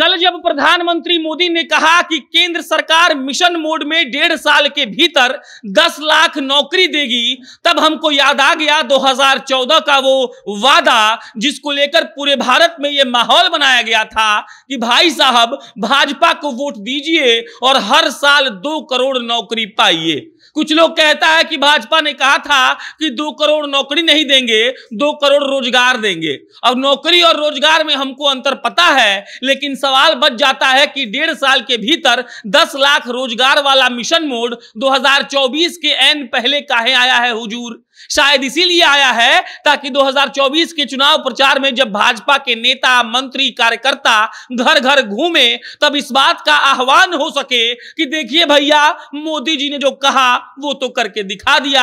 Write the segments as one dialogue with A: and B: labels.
A: कल जब प्रधानमंत्री मोदी ने कहा कि केंद्र सरकार मिशन मोड में डेढ़ साल के भीतर 10 लाख नौकरी देगी तब हमको याद आ गया 2014 का वो वादा जिसको लेकर पूरे भारत में ये माहौल बनाया गया था कि भाई साहब भाजपा को वोट दीजिए और हर साल दो करोड़ नौकरी पाइए कुछ लोग कहता है कि भाजपा ने कहा था कि दो करोड़ नौकरी नहीं देंगे दो करोड़ रोजगार देंगे अब नौकरी और रोजगार में हमको अंतर पता है लेकिन सवाल बच जाता है कि डेढ़ साल के भीतर दस लाख रोजगार वाला मिशन मोड 2024 के एन पहले काहे आया है हुजूर शायद इसीलिए आया है ताकि 2024 के चुनाव प्रचार में जब भाजपा के नेता मंत्री कार्यकर्ता घर घर घूमे तब इस बात का आह्वान हो सके कि देखिए भैया मोदी जी ने जो कहा वो तो करके दिखा दिया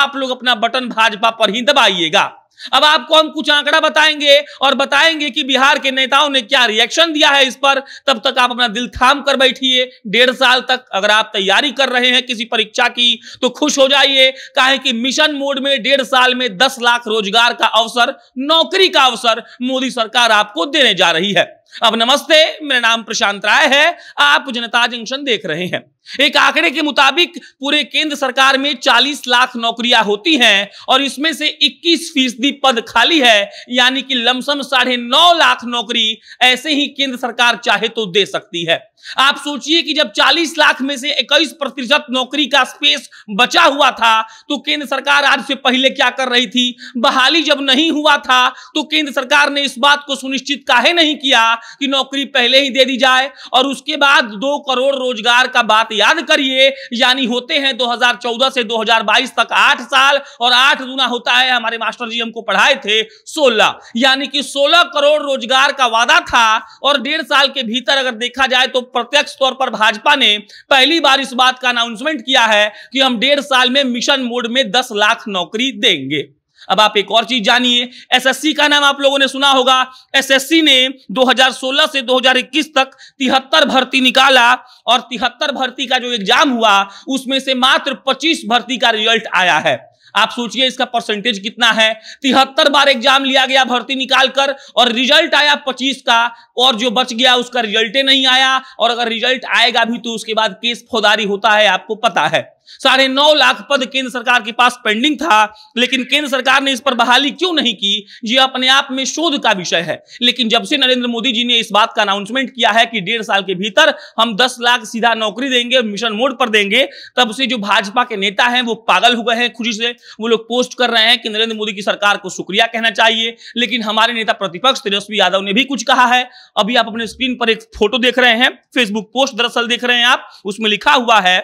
A: आप लोग अपना बटन भाजपा पर ही दबाइएगा अब आपको हम कुछ आंकड़ा बताएंगे और बताएंगे कि बिहार के नेताओं ने क्या रिएक्शन दिया है इस पर तब तक आप अपना दिल थाम कर बैठिए डेढ़ साल तक अगर आप तैयारी कर रहे हैं किसी परीक्षा की तो खुश हो जाइए काहे कि मिशन मोड में डेढ़ साल में दस लाख रोजगार का अवसर नौकरी का अवसर मोदी सरकार आपको देने जा रही है अब नमस्ते मेरा नाम प्रशांत राय है आप जनता जंक्शन देख रहे हैं एक आंकड़े के मुताबिक पूरे केंद्र सरकार में 40 लाख नौकरियां होती हैं और इसमें से 21 फीसदी पद खाली है यानी कि लमसम साढ़े नौ लाख नौकरी ऐसे ही केंद्र सरकार चाहे तो दे सकती है आप सोचिए कि जब 40 लाख में से 21 प्रतिशत नौकरी का स्पेस बचा हुआ था तो केंद्र सरकार आज से पहले क्या कर रही थी बहाली जब नहीं हुआ था तो केंद्र सरकार ने इस बात को सुनिश्चित काहे नहीं किया कि नौकरी पहले ही दे दी जाए और उसके बाद दो करोड़ रोजगार का बात याद करिए यानी होते हैं 2014 से 2022 तक आठ साल और आठ गुना होता है हमारे मास्टर जी हमको पढ़ाए थे सोलह यानी कि सोलह करोड़ रोजगार का वादा था और डेढ़ साल के भीतर अगर देखा जाए तो प्रत्यक्ष तौर पर भाजपा ने पहली बार इस बात का अनाउंसमेंट किया है कि हम डेढ़ साल में मिशन मोड में दस लाख नौकरी देंगे अब आप एक और चीज जानिए एसएससी का नाम आप लोगों ने सुना होगा एसएससी ने 2016 से 2021 तक तिहत्तर भर्ती निकाला और तिहत्तर भर्ती का जो एग्जाम हुआ उसमें से मात्र 25 भर्ती का रिजल्ट आया है आप सोचिए इसका परसेंटेज कितना है तिहत्तर बार एग्जाम लिया गया भर्ती निकालकर और रिजल्ट आया पच्चीस का और जो बच गया उसका रिजल्ट नहीं आया और अगर रिजल्ट आएगा भी तो उसके बाद केस फौदारी होता है आपको पता है साढ़े नौ लाख पद केंद्र सरकार के पास पेंडिंग था लेकिन केंद्र सरकार ने इस पर बहाली क्यों नहीं की ये अपने आप में शोध का विषय है लेकिन जब से नरेंद्र मोदी जी ने इस बात का अनाउंसमेंट किया है कि डेढ़ साल के भीतर हम दस लाख सीधा नौकरी देंगे मिशन मोड पर देंगे तब से जो भाजपा के नेता हैं वो पागल हो गए हैं खुशी से वो लोग पोस्ट कर रहे हैं कि नरेंद्र मोदी की सरकार को शुक्रिया कहना चाहिए लेकिन हमारे नेता प्रतिपक्ष तेजस्वी यादव ने भी कुछ कहा है अभी आप अपने स्क्रीन पर एक फोटो देख रहे हैं फेसबुक पोस्ट दरअसल देख रहे हैं आप उसमें लिखा हुआ है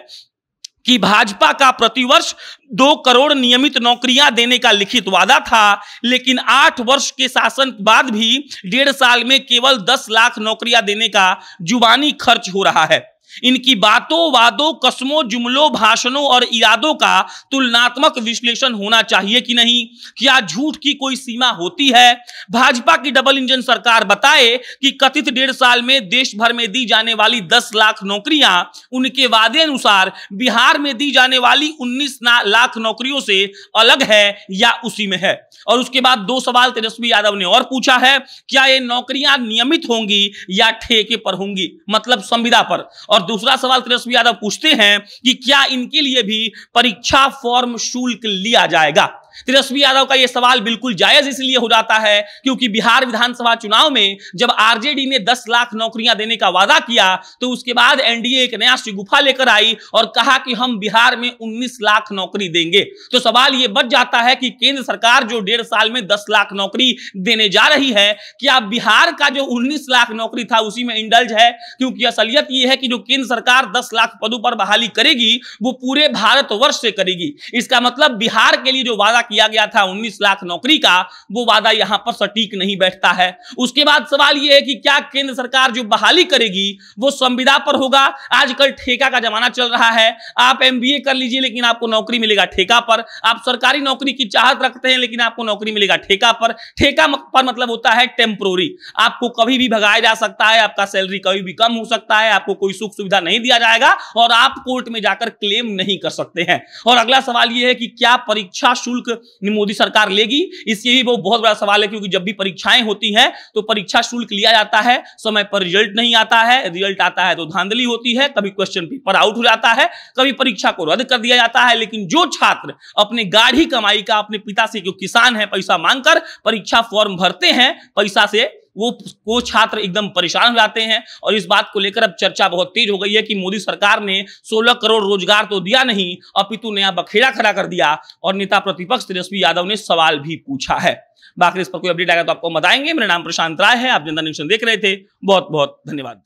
A: कि भाजपा का प्रतिवर्ष दो करोड़ नियमित नौकरियां देने का लिखित वादा था लेकिन आठ वर्ष के शासन बाद भी डेढ़ साल में केवल दस लाख नौकरियां देने का जुबानी खर्च हो रहा है इनकी बातों वादों कस्मों जुमलों भाषणों और इरादों का तुलनात्मक विश्लेषण होना चाहिए कि नहीं क्या झूठ की कोई सीमा होती है भाजपा की डबल इंजन सरकार बताए कि कथित डेढ़ साल में देश भर में दी जाने वाली दस लाख नौकरियां उनके वादे अनुसार बिहार में दी जाने वाली उन्नीस लाख नौकरियों से अलग है या उसी में है और उसके बाद दो सवाल तेजस्वी यादव ने और पूछा है क्या ये नौकरियां नियमित होंगी या ठेके पर होंगी मतलब संविदा पर और और दूसरा सवाल तेजस्वी यादव पूछते हैं कि क्या इनके लिए भी परीक्षा फॉर्म शुल्क लिया जाएगा तेजस्वी यादव का यह सवाल बिल्कुल जायज इसलिए हो जाता है क्योंकि बिहार विधानसभा चुनाव में जब आरजेडी ने 10 लाख नौकरियां देने का वादा किया तो उसके बाद एनडीए एक नया शिगुफा लेकर आई और कहा कि हम बिहार में उन्नीस लाख नौकरी देंगे तो सवाल यह बच जाता है कि केंद्र सरकार जो डेढ़ साल में दस लाख नौकरी देने जा रही है क्या बिहार का जो उन्नीस लाख नौकरी था उसी में इंडल्ज है क्योंकि असलियत यह है कि जो केंद्र सरकार दस लाख पदों पर बहाली करेगी वो पूरे भारतवर्ष से करेगी इसका मतलब बिहार के लिए जो वादा किया गया था 19 लाख नौकरी का वो वादा यहां पर सटीक नहीं बैठता है उसके बाद सवाल ये है कि क्या केंद्र सरकार जो बहाली करेगी वो संविदा पर होगा आजकल ठेका का जमाना चल रहा है आप एम कर लीजिए लेकिन आपको नौकरी मिलेगा ठेका पर आप सरकारी नौकरी की चाहत रखते हैं लेकिन आपको नौकरी मिलेगा ठेका पर ठेका पर मतलब होता है टेम्प्रोरी आपको कभी भी भगाया जा सकता है आपका सैलरी कभी भी कम हो सकता है आपको कोई सुख सुविधा नहीं दिया जाएगा और आप कोर्ट में जाकर क्लेम नहीं कर सकते हैं और अगला सवाल यह है कि क्या परीक्षा शुल्क मोदी सरकार लेगी इसके भी वो बहुत बड़ा सवाल है क्योंकि जब भी परीक्षाएं होती हैं तो परीक्षा शुल्क लिया जाता है समय पर रिजल्ट नहीं आता है रिजल्ट आता है तो धांधली होती है कभी क्वेश्चन पेपर आउट हो जाता है कभी परीक्षा को रद्द कर दिया जाता है लेकिन जो छात्र अपने गाढ़ी कमाई का अपने पिता से जो किसान है पैसा मांगकर परीक्षा फॉर्म भरते हैं पैसा से वो वो छात्र एकदम परेशान हो जाते हैं और इस बात को लेकर अब चर्चा बहुत तेज हो गई है कि मोदी सरकार ने 16 करोड़ रोजगार तो दिया नहीं अपितु नया बखेड़ा खड़ा कर दिया और नेता प्रतिपक्ष तेजस्वी यादव ने सवाल भी पूछा है बाकी इस पर कोई अपडेट आएगा तो आपको बताएंगे मेरा नाम प्रशांत राय है आप जनता न्यूज देख रहे थे बहुत बहुत धन्यवाद